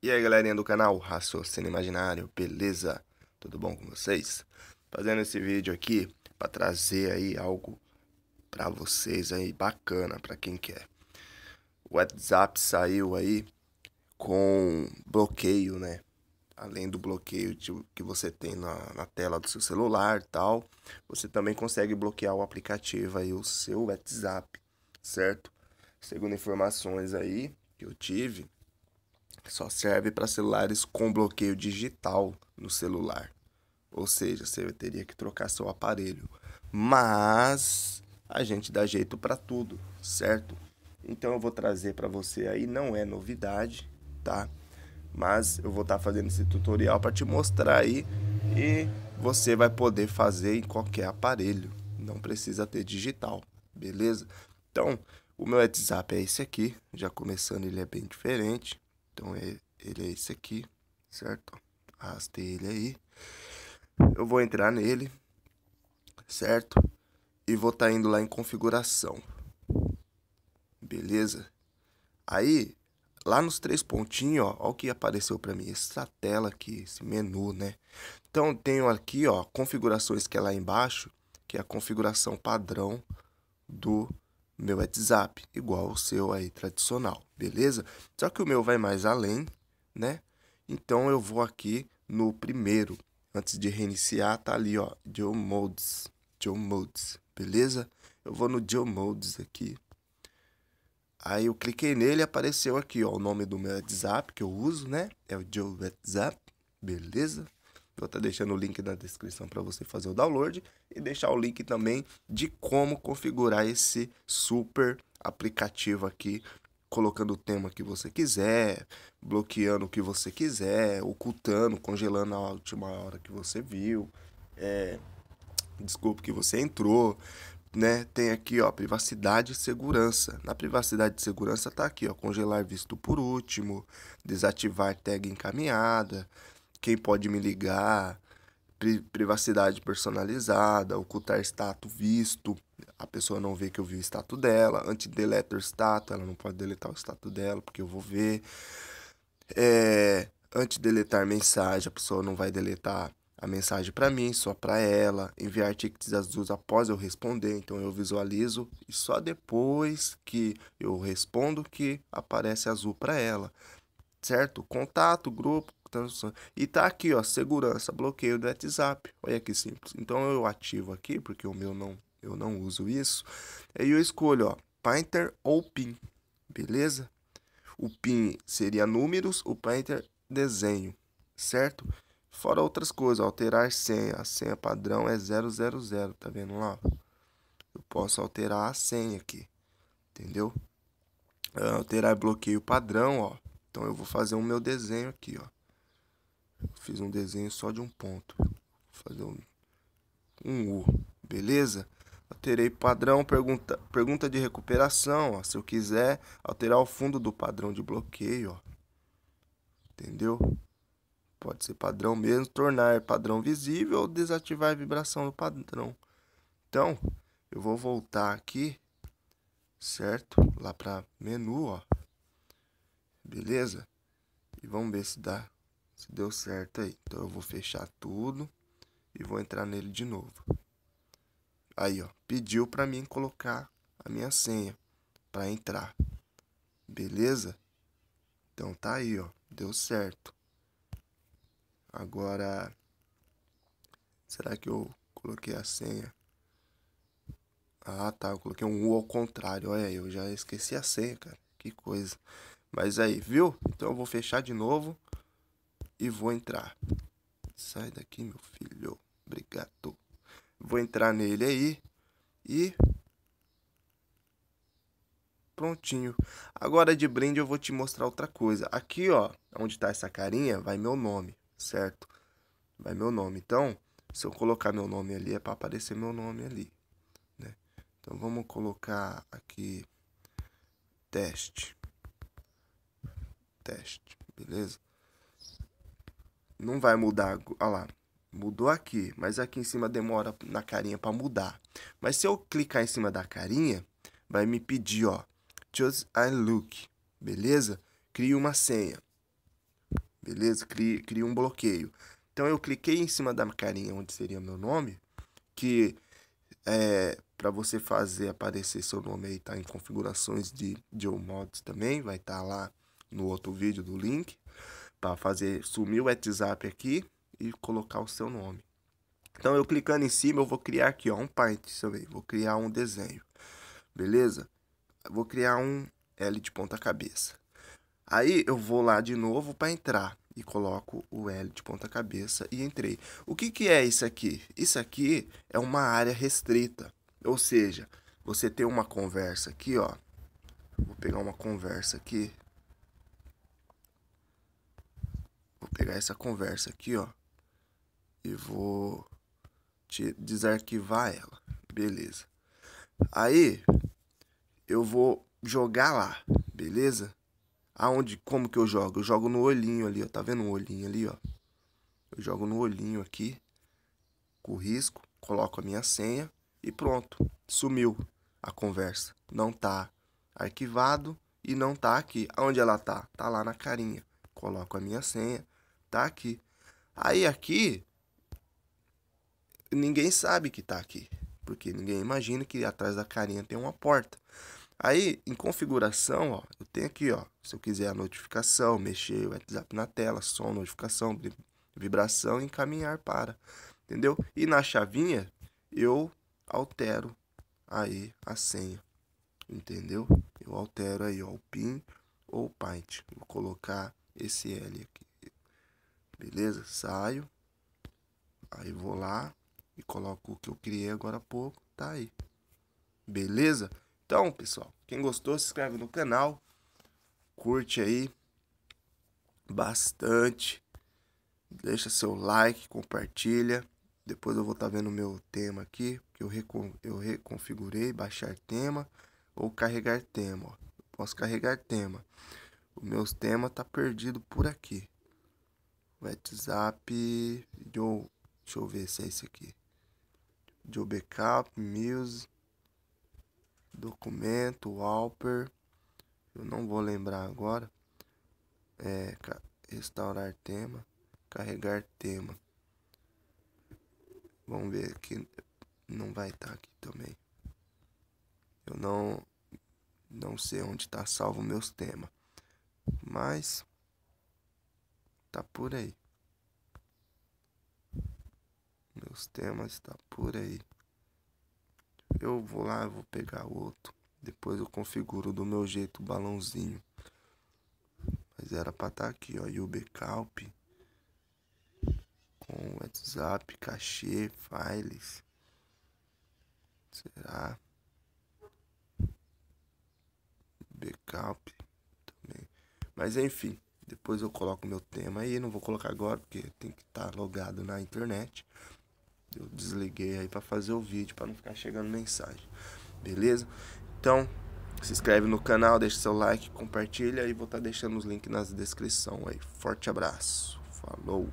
E aí galerinha do canal Raciocínio Imaginário, beleza? Tudo bom com vocês? Fazendo esse vídeo aqui para trazer aí algo para vocês aí bacana para quem quer. O WhatsApp saiu aí com bloqueio, né? Além do bloqueio que você tem na, na tela do seu celular tal, você também consegue bloquear o aplicativo aí, o seu WhatsApp, certo? Segundo informações aí que eu tive, só serve para celulares com bloqueio digital no celular. Ou seja, você teria que trocar seu aparelho. Mas a gente dá jeito para tudo, certo? Então eu vou trazer para você aí, não é novidade, tá? Mas eu vou estar tá fazendo esse tutorial para te mostrar aí e você vai poder fazer em qualquer aparelho, não precisa ter digital, beleza? Então, o meu WhatsApp é esse aqui, já começando ele é bem diferente, então é, ele é esse aqui, certo? Arrastei ele aí. Eu vou entrar nele, certo? E vou estar tá indo lá em configuração. Beleza? Aí, lá nos três pontinhos, ó, ó o que apareceu para mim, essa tela aqui, esse menu, né? Então, tenho aqui, ó, configurações que é lá embaixo, que é a configuração padrão do meu WhatsApp, igual o seu aí tradicional, beleza? Só que o meu vai mais além, né? Então eu vou aqui no primeiro, antes de reiniciar, tá ali, ó, Joe Modes, Joe Modes, beleza? Eu vou no Joe Modes aqui. Aí eu cliquei nele e apareceu aqui, ó, o nome do meu WhatsApp que eu uso, né? É o Joe WhatsApp, beleza? Vou estar deixando o link na descrição para você fazer o download e deixar o link também de como configurar esse super aplicativo aqui, colocando o tema que você quiser, bloqueando o que você quiser, ocultando, congelando a última hora que você viu, é, desculpa que você entrou, né? Tem aqui, ó, privacidade e segurança. Na privacidade e segurança tá aqui, ó, congelar visto por último, desativar tag encaminhada, quem pode me ligar, privacidade personalizada, ocultar status visto, a pessoa não vê que eu vi o status dela, anti-deletor status, ela não pode deletar o status dela porque eu vou ver. É, anti-deletar mensagem, a pessoa não vai deletar a mensagem para mim, só para ela, enviar tickets azuis após eu responder, então eu visualizo e só depois que eu respondo que aparece azul para ela. Certo? Contato, grupo, e tá aqui, ó, segurança, bloqueio do WhatsApp. Olha que simples. Então eu ativo aqui, porque o meu não, eu não uso isso. Aí eu escolho, ó, Painter ou PIN, beleza? O PIN seria números, o Painter desenho, certo? Fora outras coisas, alterar senha. A senha padrão é 000, tá vendo lá? Eu posso alterar a senha aqui, entendeu? Ah, alterar bloqueio padrão, ó. Então eu vou fazer o meu desenho aqui, ó. Fiz um desenho só de um ponto. Vou fazer um, um U, beleza? Alterei padrão, pergunta, pergunta de recuperação. Ó. Se eu quiser alterar o fundo do padrão de bloqueio, ó. entendeu? Pode ser padrão mesmo, tornar padrão visível ou desativar a vibração do padrão. Então, eu vou voltar aqui, certo? Lá para menu, ó. Beleza? E vamos ver se dá se deu certo aí. Então eu vou fechar tudo e vou entrar nele de novo. Aí, ó, pediu para mim colocar a minha senha para entrar. Beleza? Então tá aí, ó, deu certo. Agora será que eu coloquei a senha? Ah, tá, eu coloquei um U ao contrário. Olha aí, eu já esqueci a senha, cara. Que coisa. Mas aí, viu? Então eu vou fechar de novo e vou entrar. Sai daqui, meu filho. Obrigado. Vou entrar nele aí e prontinho. Agora de brinde eu vou te mostrar outra coisa. Aqui, ó, onde tá essa carinha, vai meu nome, certo? Vai meu nome. Então, se eu colocar meu nome ali, é para aparecer meu nome ali, né? Então, vamos colocar aqui teste. Teste, beleza? não vai mudar. Olha lá, mudou aqui, mas aqui em cima demora na carinha para mudar. Mas se eu clicar em cima da carinha, vai me pedir, ó, choose a look, beleza? Crie uma senha, beleza? Crie, crie um bloqueio. Então eu cliquei em cima da carinha onde seria meu nome, que é para você fazer aparecer seu nome aí, tá em configurações de Joe Mods também, vai estar tá lá no outro vídeo do link, para fazer sumir o WhatsApp aqui e colocar o seu nome. Então eu clicando em cima eu vou criar aqui ó, um paint também, vou criar um desenho, beleza? vou criar um L de ponta cabeça. Aí eu vou lá de novo para entrar e coloco o L de ponta cabeça e entrei. O que, que é isso aqui? Isso aqui é uma área restrita, ou seja, você tem uma conversa aqui ó, vou pegar uma conversa aqui, Vou pegar essa conversa aqui, ó. E vou te desarquivar ela. Beleza. Aí eu vou jogar lá, beleza? Aonde, como que eu jogo? Eu jogo no olhinho ali, ó. Tá vendo o olhinho ali, ó? Eu jogo no olhinho aqui, com risco, coloco a minha senha e pronto. Sumiu a conversa. Não tá arquivado e não tá aqui. Aonde ela tá? Tá lá na carinha. Coloco a minha senha tá aqui. Aí aqui ninguém sabe que tá aqui, porque ninguém imagina que atrás da carinha tem uma porta. Aí em configuração, ó, eu tenho aqui, ó, se eu quiser a notificação, mexer o WhatsApp na tela, som, notificação, vibração, encaminhar para, entendeu? E na chavinha eu altero aí a senha, entendeu? Eu altero aí ó, o PIN ou o PINT. Vou colocar esse L aqui. Beleza? Saio. Aí vou lá e coloco o que eu criei agora há pouco. Tá aí. Beleza? Então, pessoal, quem gostou, se inscreve no canal. Curte aí bastante. Deixa seu like, compartilha. Depois eu vou estar tá vendo o meu tema aqui, que eu, recon eu reconfigurei, baixar tema ou carregar tema. Ó. posso carregar tema. O meu tema está perdido por aqui. WhatsApp. Yo, deixa eu ver se é esse aqui. Joe Backup, Muse, Documento, Walper. Eu não vou lembrar agora. É, restaurar tema, carregar tema. Vamos ver aqui. Não vai estar tá aqui também. Eu não não sei onde está salvo meus temas. Mas está por aí. Meus temas está por aí. Eu vou lá, eu vou pegar outro. Depois eu configuro do meu jeito o balãozinho. Mas era pra estar tá aqui, ó. Ubecalp. Com WhatsApp, cachê, files. Será? Backup também. Mas enfim. Depois eu coloco meu tema aí, não vou colocar agora porque tem que estar tá logado na internet. Eu desliguei aí para fazer o vídeo, para não ficar chegando mensagem. Beleza? Então, se inscreve no canal, deixa seu like, compartilha e vou estar tá deixando os links na descrição aí. Forte abraço. Falou.